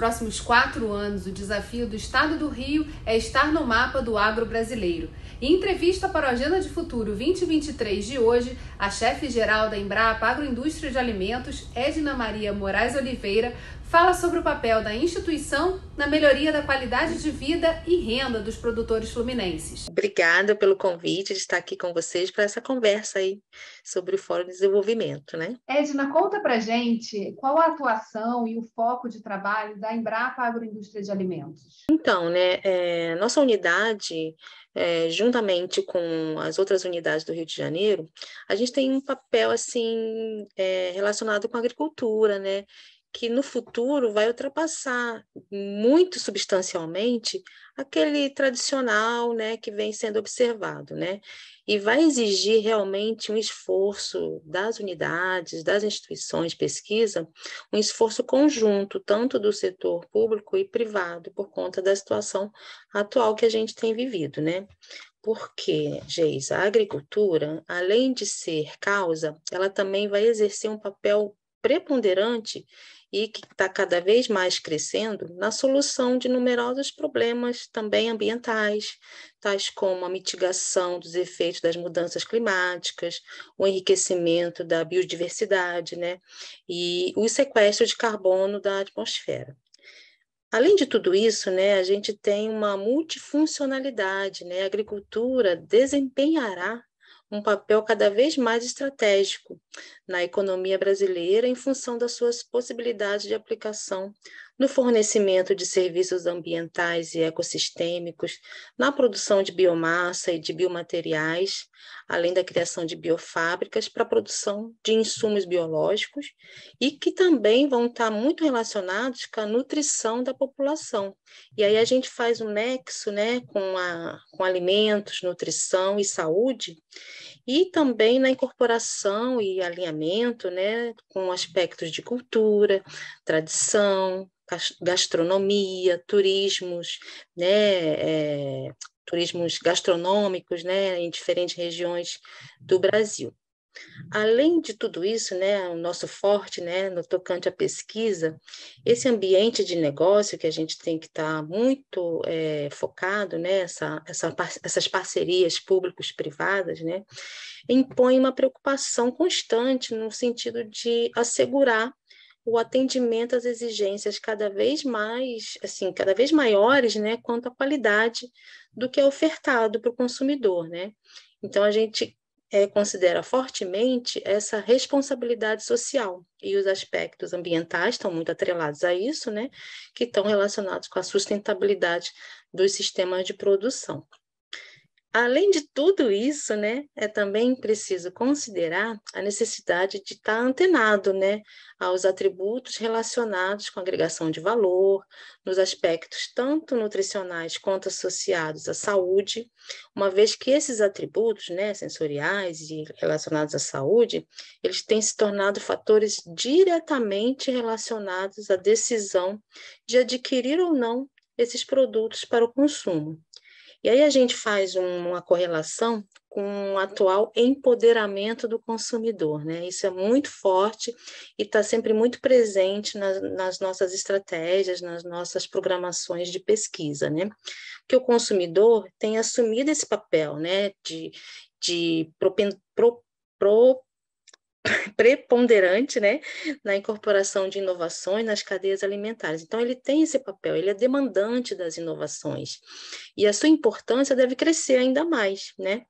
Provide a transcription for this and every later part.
próximos quatro anos, o desafio do Estado do Rio é estar no mapa do agro brasileiro. Em entrevista para o Agenda de Futuro 2023 de hoje, a chefe-geral da Embrapa Agroindústria de Alimentos, Edna Maria Moraes Oliveira, fala sobre o papel da instituição na melhoria da qualidade de vida e renda dos produtores fluminenses. Obrigada pelo convite de estar aqui com vocês para essa conversa aí sobre o Fórum de Desenvolvimento, né? Edna, conta para gente qual a atuação e o foco de trabalho da Embrapa Agroindústria de Alimentos. Então, né, é, nossa unidade é, juntamente com as outras unidades do Rio de Janeiro, a gente tem um papel assim é, relacionado com a agricultura, né? que no futuro vai ultrapassar muito substancialmente aquele tradicional, né, que vem sendo observado, né? E vai exigir realmente um esforço das unidades, das instituições de pesquisa, um esforço conjunto, tanto do setor público e privado, por conta da situação atual que a gente tem vivido, né? Porque, Geis, a agricultura, além de ser causa, ela também vai exercer um papel preponderante e que está cada vez mais crescendo na solução de numerosos problemas também ambientais, tais como a mitigação dos efeitos das mudanças climáticas, o enriquecimento da biodiversidade né, e o sequestro de carbono da atmosfera. Além de tudo isso, né, a gente tem uma multifuncionalidade, né? A agricultura desempenhará um papel cada vez mais estratégico na economia brasileira em função das suas possibilidades de aplicação no fornecimento de serviços ambientais e ecossistêmicos, na produção de biomassa e de biomateriais, além da criação de biofábricas para a produção de insumos biológicos e que também vão estar muito relacionados com a nutrição da população. E aí a gente faz um nexo né, com, a, com alimentos, nutrição e saúde, e também na incorporação e alinhamento né, com aspectos de cultura, tradição, gastronomia, turismos, né, é, turismos gastronômicos né, em diferentes regiões do Brasil. Além de tudo isso, né, o nosso forte né, no tocante à pesquisa, esse ambiente de negócio que a gente tem que estar tá muito é, focado, né, essa, essa, essas parcerias públicos-privadas, né, impõe uma preocupação constante no sentido de assegurar o atendimento às exigências cada vez mais, assim, cada vez maiores, né, quanto à qualidade do que é ofertado para o consumidor, né? Então a gente é, considera fortemente essa responsabilidade social e os aspectos ambientais estão muito atrelados a isso, né, que estão relacionados com a sustentabilidade dos sistemas de produção. Além de tudo isso, né, é também preciso considerar a necessidade de estar tá antenado, né, aos atributos relacionados com agregação de valor, nos aspectos tanto nutricionais quanto associados à saúde, uma vez que esses atributos, né, sensoriais e relacionados à saúde, eles têm se tornado fatores diretamente relacionados à decisão de adquirir ou não esses produtos para o consumo. E aí a gente faz uma correlação com o atual empoderamento do consumidor, né? Isso é muito forte e está sempre muito presente nas, nas, nossas estratégias, nas nossas programações de pesquisa, né? Que o consumidor tem assumido esse papel, né? De, de propen, pro, pro, preponderante né, na incorporação de inovações nas cadeias alimentares. Então, ele tem esse papel, ele é demandante das inovações e a sua importância deve crescer ainda mais. Né?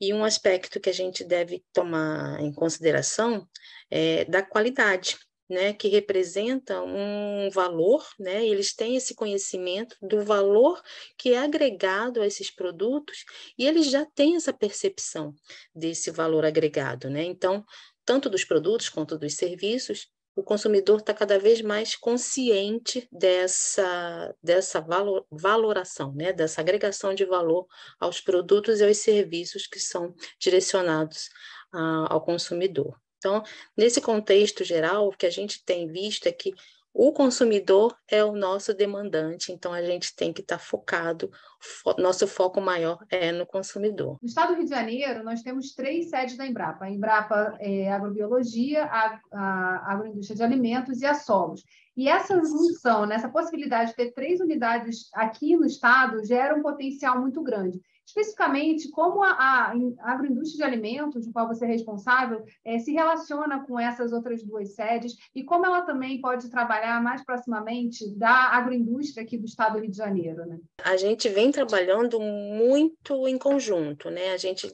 E um aspecto que a gente deve tomar em consideração é da qualidade. Né, que representa um valor, né, eles têm esse conhecimento do valor que é agregado a esses produtos e eles já têm essa percepção desse valor agregado. Né? Então, tanto dos produtos quanto dos serviços, o consumidor está cada vez mais consciente dessa, dessa valor, valoração, né? dessa agregação de valor aos produtos e aos serviços que são direcionados ah, ao consumidor. Então, nesse contexto geral, o que a gente tem visto é que o consumidor é o nosso demandante, então a gente tem que estar tá focado, fo nosso foco maior é no consumidor. No estado do Rio de Janeiro, nós temos três sedes da Embrapa: a Embrapa é, Agrobiologia, a, a Agroindústria de Alimentos e a Solos. E essa junção, né, essa possibilidade de ter três unidades aqui no estado, gera um potencial muito grande especificamente como a, a, agroindústria de alimentos, de qual você é responsável, é, se relaciona com essas outras duas sedes e como ela também pode trabalhar mais proximamente da agroindústria aqui do estado do Rio de Janeiro. Né? A gente vem trabalhando muito em conjunto, né? A gente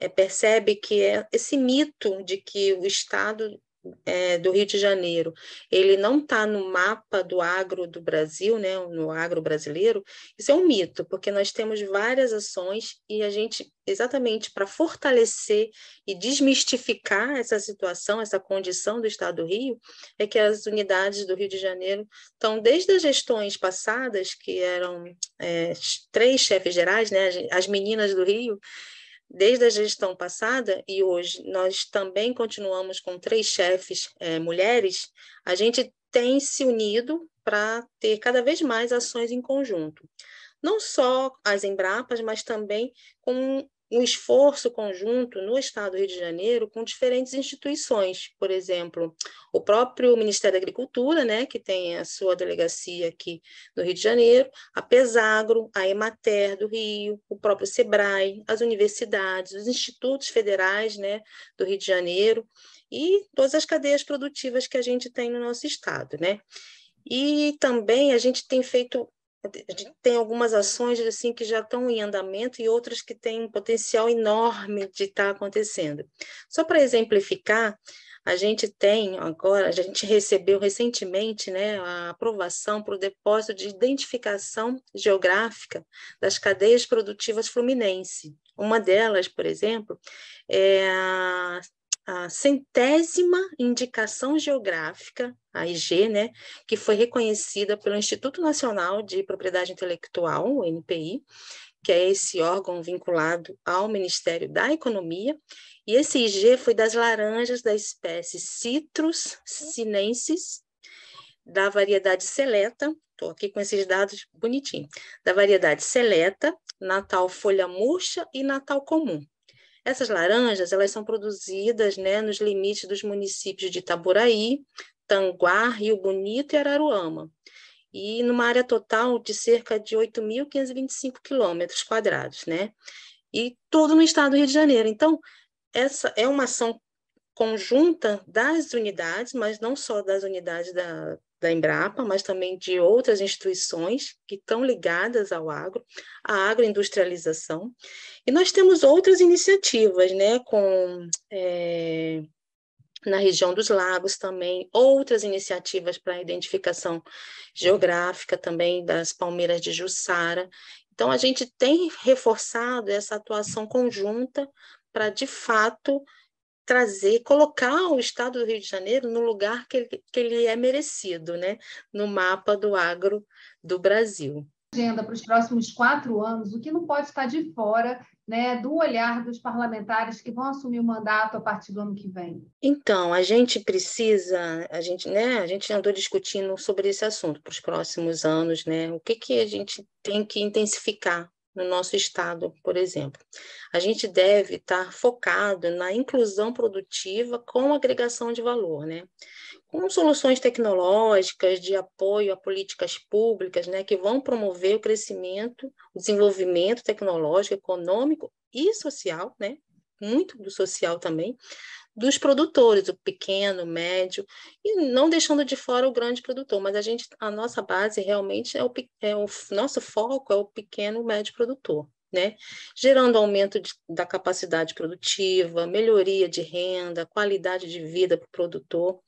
é, percebe que é esse mito de que o Estado é, do Rio de Janeiro, ele não está no mapa do agro do Brasil, né, no agro brasileiro, isso é um mito, porque nós temos várias ações e a gente, exatamente para fortalecer e desmistificar essa situação, essa condição do Estado do Rio, é que as unidades do Rio de Janeiro estão, desde as gestões passadas, que eram é, três chefes gerais, né, as meninas do Rio, Desde a gestão passada e hoje, nós também continuamos com três chefes é, mulheres, a gente tem se unido para ter cada vez mais ações em conjunto. Não só as Embrapas, mas também com um esforço conjunto no Estado do Rio de Janeiro com diferentes instituições, por exemplo, o próprio Ministério da Agricultura, né, que tem a sua delegacia aqui no Rio de Janeiro, a Pesagro, a Emater do Rio, o próprio Sebrae, as universidades, os institutos federais, né, do Rio de Janeiro e todas as cadeias produtivas que a gente tem no nosso estado, né? E também a gente tem feito tem algumas ações assim que já estão em andamento e outras que têm um potencial enorme de estar tá acontecendo. Só para exemplificar, a gente tem agora, a gente recebeu recentemente né, a aprovação para o depósito de identificação geográfica das cadeias produtivas fluminense. Uma delas, por exemplo, é a a centésima indicação geográfica, a IG, né, que foi reconhecida pelo Instituto Nacional de Propriedade Intelectual, o NPI, que é esse órgão vinculado ao Ministério da Economia, e esse IG foi das laranjas da espécie Citrus sinensis, da variedade seleta, estou aqui com esses dados bonitinho, da variedade seleta, natal folha murcha e natal comum. Essas laranjas, elas são produzidas né, nos limites dos municípios de Itaboraí, Tanguá, Rio Bonito e Araruama, e numa área total de cerca de 8.525 quilômetros quadrados, né? E tudo no estado do Rio de Janeiro. Então, essa é uma ação conjunta das unidades, mas não só das unidades da, da Embrapa, mas também de outras instituições que estão ligadas ao agro, à agroindustrialização. E nós temos outras iniciativas, né, com é, na região dos lagos também, outras iniciativas para identificação geográfica também das palmeiras de Jussara. Então, a gente tem reforçado essa atuação conjunta para, de fato, trazer, colocar o estado do Rio de Janeiro no lugar que ele, que ele é merecido, né? no mapa do agro do Brasil. Agenda para os próximos quatro anos, o que não pode estar de fora né, do olhar dos parlamentares que vão assumir o mandato a partir do ano que vem? Então, a gente precisa, a gente, né, a gente andou discutindo sobre esse assunto para os próximos anos, né? O que, que a gente tem que intensificar no nosso estado, por exemplo. A gente deve estar focado na inclusão produtiva com agregação de valor, né? Com soluções tecnológicas de apoio a políticas públicas, né, que vão promover o crescimento, o desenvolvimento tecnológico, econômico e social, né? Muito do social também, dos produtores, o pequeno, o médio, e não deixando de fora o grande produtor, mas a gente, a nossa base realmente é o, é o nosso foco é o pequeno, médio produtor. Né? gerando aumento de, da capacidade produtiva, melhoria de renda, qualidade de vida para o produtor.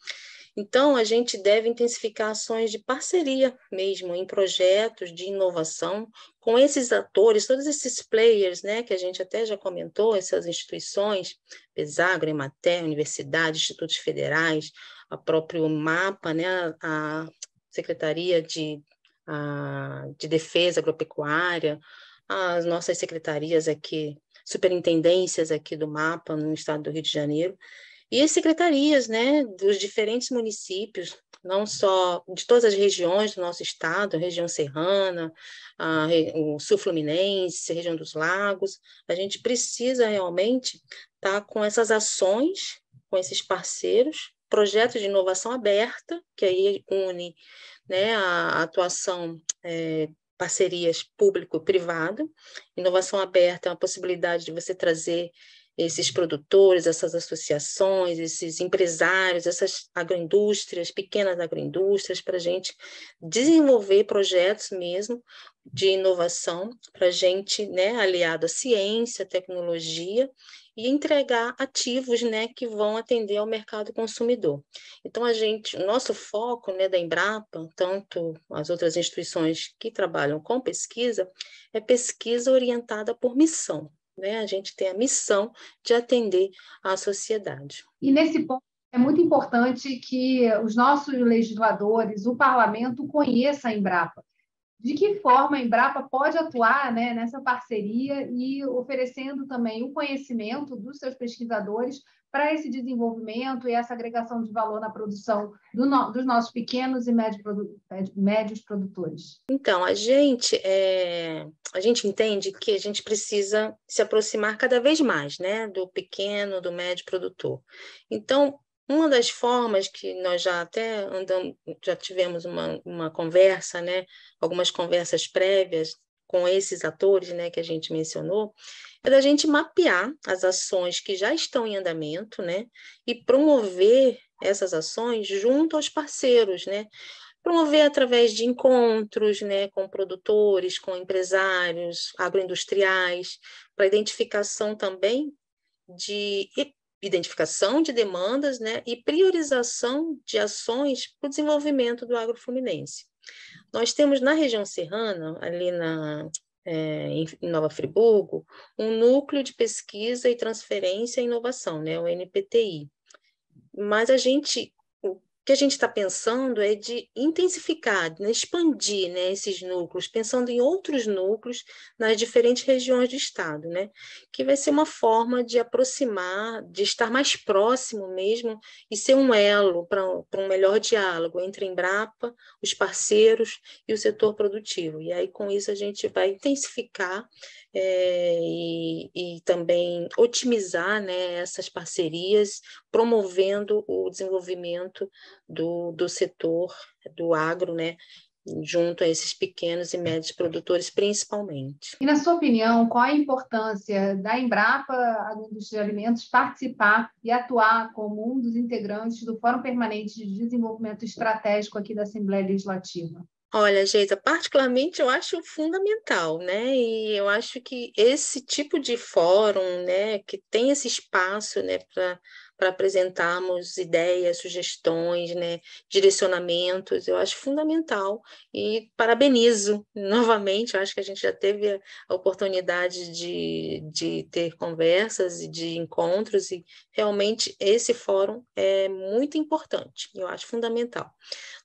Então, a gente deve intensificar ações de parceria mesmo em projetos de inovação com esses atores, todos esses players, né, que a gente até já comentou, essas instituições, Pesagro, Emater, universidade, institutos federais, a próprio MAPA, né, a Secretaria de, a, de Defesa Agropecuária, as nossas secretarias aqui, superintendências aqui do MAPA no estado do Rio de Janeiro, e as secretarias né, dos diferentes municípios, não só de todas as regiões do nosso estado, região serrana, a, o sul fluminense, região dos lagos. A gente precisa realmente estar tá com essas ações, com esses parceiros, projetos de inovação aberta, que aí une né, a atuação é, parcerias público-privado. Inovação aberta é uma possibilidade de você trazer esses produtores, essas associações, esses empresários, essas agroindústrias, pequenas agroindústrias, para a gente desenvolver projetos mesmo de inovação, para a gente, né, aliado à ciência, tecnologia, e entregar ativos né, que vão atender ao mercado consumidor. Então, a gente, o nosso foco né, da Embrapa, tanto as outras instituições que trabalham com pesquisa, é pesquisa orientada por missão né? A gente tem a missão de atender à sociedade. E nesse ponto é muito importante que os nossos legisladores, o parlamento, conheça a Embrapa de que forma a Embrapa pode atuar né, nessa parceria e oferecendo também o conhecimento dos seus pesquisadores para esse desenvolvimento e essa agregação de valor na produção do no, dos nossos pequenos e médio produ, médios produtores? Então, a gente, é, a gente entende que a gente precisa se aproximar cada vez mais né, do pequeno, do médio produtor. Então, uma das formas que nós já até andamos, já tivemos uma, uma conversa, né? algumas conversas prévias com esses atores né, que a gente mencionou, é da gente mapear as ações que já estão em andamento né, e promover essas ações junto aos parceiros, né? promover através de encontros né, com produtores, com empresários agroindustriais, para identificação também de identificação de demandas né, e priorização de ações para o desenvolvimento do agrofluminense. Nós temos na região serrana, ali na, é, em Nova Friburgo, um núcleo de pesquisa e transferência e inovação, né, o NPTI. Mas a gente que a gente está pensando é de intensificar, né, expandir né, esses núcleos, pensando em outros núcleos nas diferentes regiões do Estado, né, que vai ser uma forma de aproximar, de estar mais próximo mesmo e ser um elo para um melhor diálogo entre a Embrapa, os parceiros e o setor produtivo. E aí, com isso, a gente vai intensificar é, e e também otimizar né, essas parcerias, promovendo o desenvolvimento do, do setor do agro, né, junto a esses pequenos e médios produtores, principalmente. E, na sua opinião, qual a importância da Embrapa Agroindústria de Alimentos participar e atuar como um dos integrantes do Fórum Permanente de Desenvolvimento Estratégico aqui da Assembleia Legislativa? Olha, Geisa, particularmente eu acho fundamental, né? E eu acho que esse tipo de fórum, né, que tem esse espaço, né, para para apresentarmos ideias, sugestões, né, direcionamentos, eu acho fundamental e parabenizo novamente, acho que a gente já teve a oportunidade de, de ter conversas e de encontros e realmente esse fórum é muito importante, eu acho fundamental,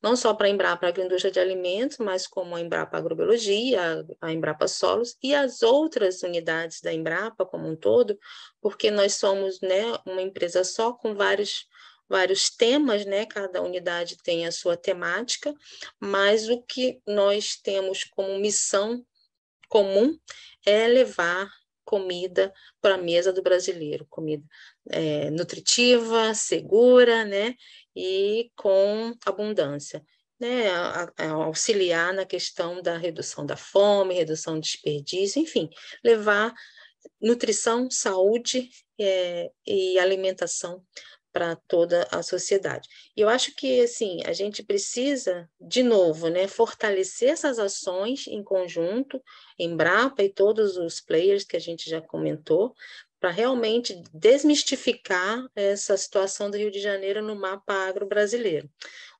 não só para a Embrapa Agroindústria de Alimentos, mas como a Embrapa Agrobiologia, a Embrapa Solos e as outras unidades da Embrapa como um todo, porque nós somos né, uma empresa só com vários vários temas, né? Cada unidade tem a sua temática, mas o que nós temos como missão comum é levar comida para a mesa do brasileiro, comida é, nutritiva, segura, né? E com abundância. Né, a, a auxiliar na questão da redução da fome, redução do desperdício, enfim, levar nutrição, saúde é, e alimentação para toda a sociedade. E eu acho que assim a gente precisa de novo, né, fortalecer essas ações em conjunto, Embrapa e todos os players que a gente já comentou, para realmente desmistificar essa situação do Rio de Janeiro no mapa agro brasileiro.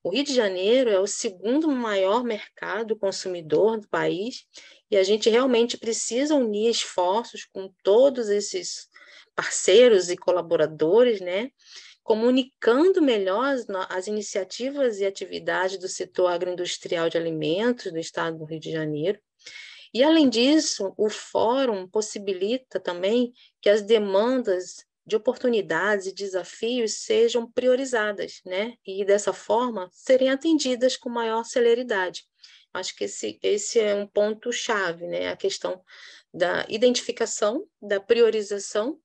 O Rio de Janeiro é o segundo maior mercado consumidor do país e a gente realmente precisa unir esforços com todos esses parceiros e colaboradores, né? comunicando melhor as iniciativas e atividades do setor agroindustrial de alimentos do estado do Rio de Janeiro. E, além disso, o fórum possibilita também que as demandas de oportunidades e desafios sejam priorizadas, né? E dessa forma serem atendidas com maior celeridade. Acho que esse, esse é um ponto-chave, né? A questão da identificação, da priorização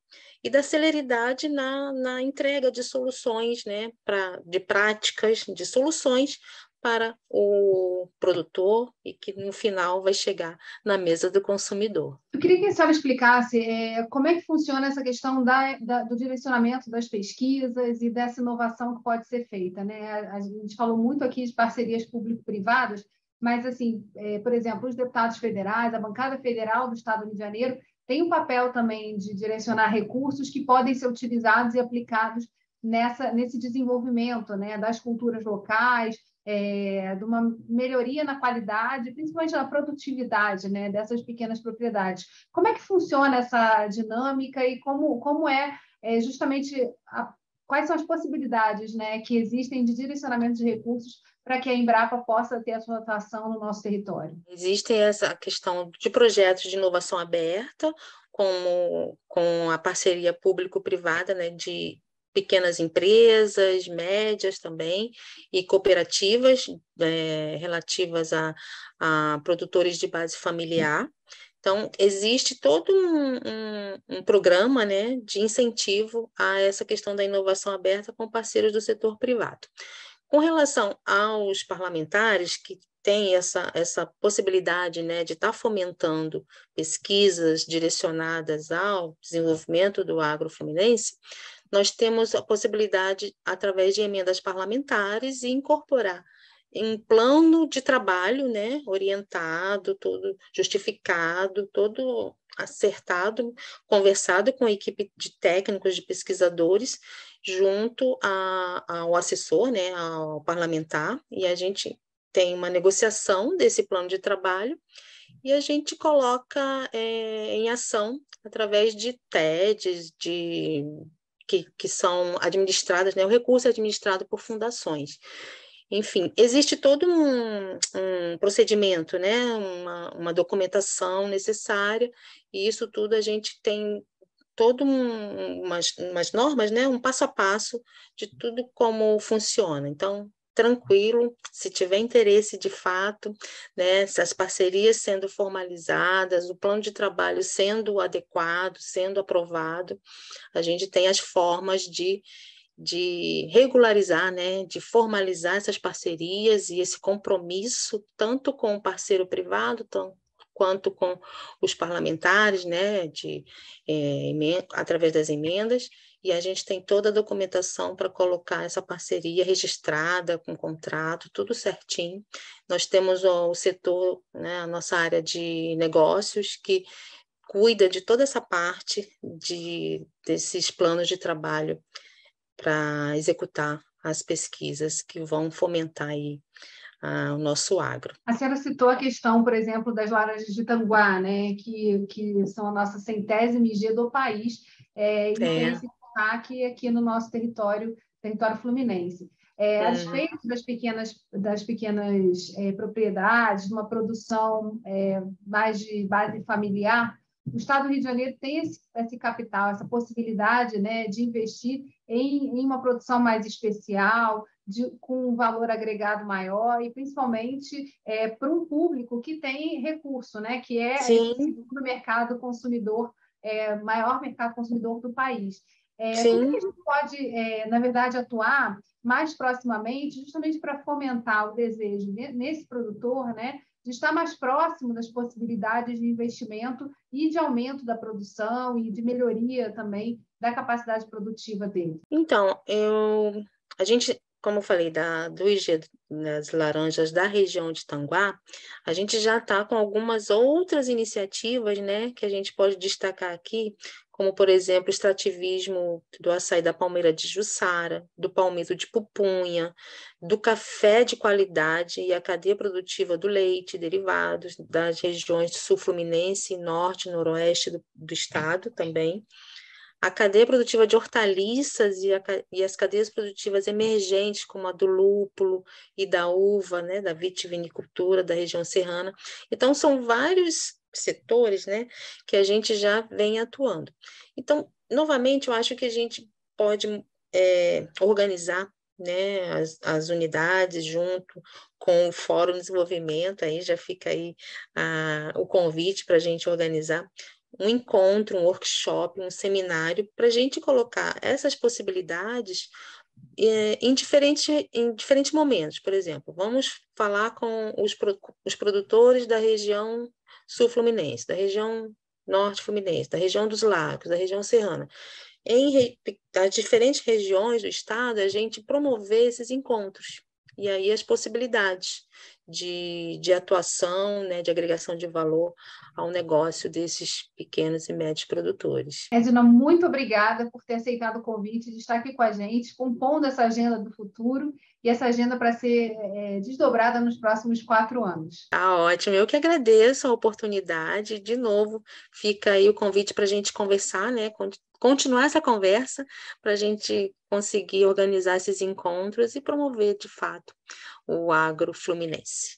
e da celeridade na, na entrega de soluções, né? Pra, de práticas, de soluções para o produtor e que no final vai chegar na mesa do consumidor. Eu queria que a senhora explicasse é, como é que funciona essa questão da, da, do direcionamento das pesquisas e dessa inovação que pode ser feita. Né? A, a gente falou muito aqui de parcerias público-privadas, mas, assim, é, por exemplo, os deputados federais, a bancada federal do Estado do Rio de Janeiro tem um papel também de direcionar recursos que podem ser utilizados e aplicados nessa, nesse desenvolvimento né, das culturas locais, é, de uma melhoria na qualidade, principalmente na produtividade né, dessas pequenas propriedades. Como é que funciona essa dinâmica e como, como é, é justamente a quais são as possibilidades né, que existem de direcionamento de recursos para que a Embrapa possa ter a sua atuação no nosso território? Existe essa questão de projetos de inovação aberta, como com a parceria público-privada né, de pequenas empresas, médias também, e cooperativas é, relativas a, a produtores de base familiar. Então, existe todo um, um, um, programa né, de incentivo a essa questão da inovação aberta com parceiros do setor privado. Com relação aos parlamentares que têm essa, essa possibilidade né, de estar tá fomentando pesquisas direcionadas ao desenvolvimento do agrofluminense, nós temos a possibilidade, através de emendas parlamentares, de incorporar em plano de trabalho, né, orientado, todo justificado, todo acertado, conversado com a equipe de técnicos, de pesquisadores, junto a, ao assessor, né, ao parlamentar, e a gente tem uma negociação desse plano de trabalho e a gente coloca é, em ação através de TEDs, de que, que são administradas, né, o recurso é administrado por fundações. Enfim, existe todo um, um procedimento, né? Uma, uma, documentação necessária, e isso tudo a gente tem todo um, umas, umas normas, né? um passo a passo de tudo como funciona. Então, tranquilo, se tiver interesse de fato, né, se as parcerias sendo formalizadas, o plano de trabalho sendo adequado, sendo aprovado, a gente tem as formas de de regularizar, né, de formalizar essas parcerias e esse compromisso tanto com o parceiro privado quanto com os parlamentares, né, de, é, através das emendas, e a gente tem toda a documentação para colocar essa parceria registrada, com contrato, tudo certinho. Nós temos o, o setor, né, a nossa área de negócios, que cuida de toda essa parte de, desses planos de trabalho para executar as pesquisas que vão fomentar aí, ah, o nosso agro. A senhora citou a questão, por exemplo, das laranjas de Tanguá, né, que, que são a nossa centésima IG do país, é, e é. tem esse destaque aqui no nosso território, território fluminense. É, a uhum. das pequenas, das pequenas é, propriedades, uma produção é, mais de base familiar, o Estado do Rio de Janeiro tem esse, esse capital, essa possibilidade né, de investir em, em uma produção mais especial, de, com um valor agregado maior e principalmente é, para um público que tem recurso, né, que é o mercado consumidor, é, maior mercado consumidor do país. É, como que a gente pode, é, na verdade, atuar mais proximamente justamente para fomentar o desejo nesse produtor né, de estar mais próximo das possibilidades de investimento e de aumento da produção e de melhoria também da capacidade produtiva dele. Então, eu, a gente, como eu falei, da, do IG das laranjas da região de Tanguá, a gente já está com algumas outras iniciativas, né, que a gente pode destacar aqui, como, por exemplo, o extrativismo do açaí da palmeira de Jussara, do palmito de pupunha, do café de qualidade e a cadeia produtiva do leite e derivados das regiões sul fluminense, norte e noroeste do, do estado também a cadeia produtiva de hortaliças e, a, e, as cadeias produtivas emergentes, como a do lúpulo e da uva, né, da vitivinicultura da região serrana. Então, são vários setores, né, que a gente já vem atuando. Então, novamente, eu acho que a gente pode é, organizar né, as, as, unidades junto com o Fórum de Desenvolvimento, aí já fica aí a, o convite para a gente organizar um encontro, um workshop, um seminário, para a gente colocar essas possibilidades é, em, diferentes em diferentes momentos. Por exemplo, vamos falar com os, os produtores da região sul-fluminense, da região norte-fluminense, da região dos lagos, da região serrana. Em as diferentes regiões do estado, a gente promover esses encontros. E aí as possibilidades de, de atuação, né, de agregação de valor ao negócio desses pequenos e médios produtores. Edna, muito obrigada por ter aceitado o convite de estar aqui com a gente, compondo essa agenda do futuro e essa agenda para ser é, é, desdobrada nos próximos quatro anos. Ah, ótimo. Eu que agradeço a oportunidade. De novo, fica aí o convite para a gente conversar, né? Continuar essa conversa para a gente conseguir organizar esses encontros e promover, de fato, o agro fluminense.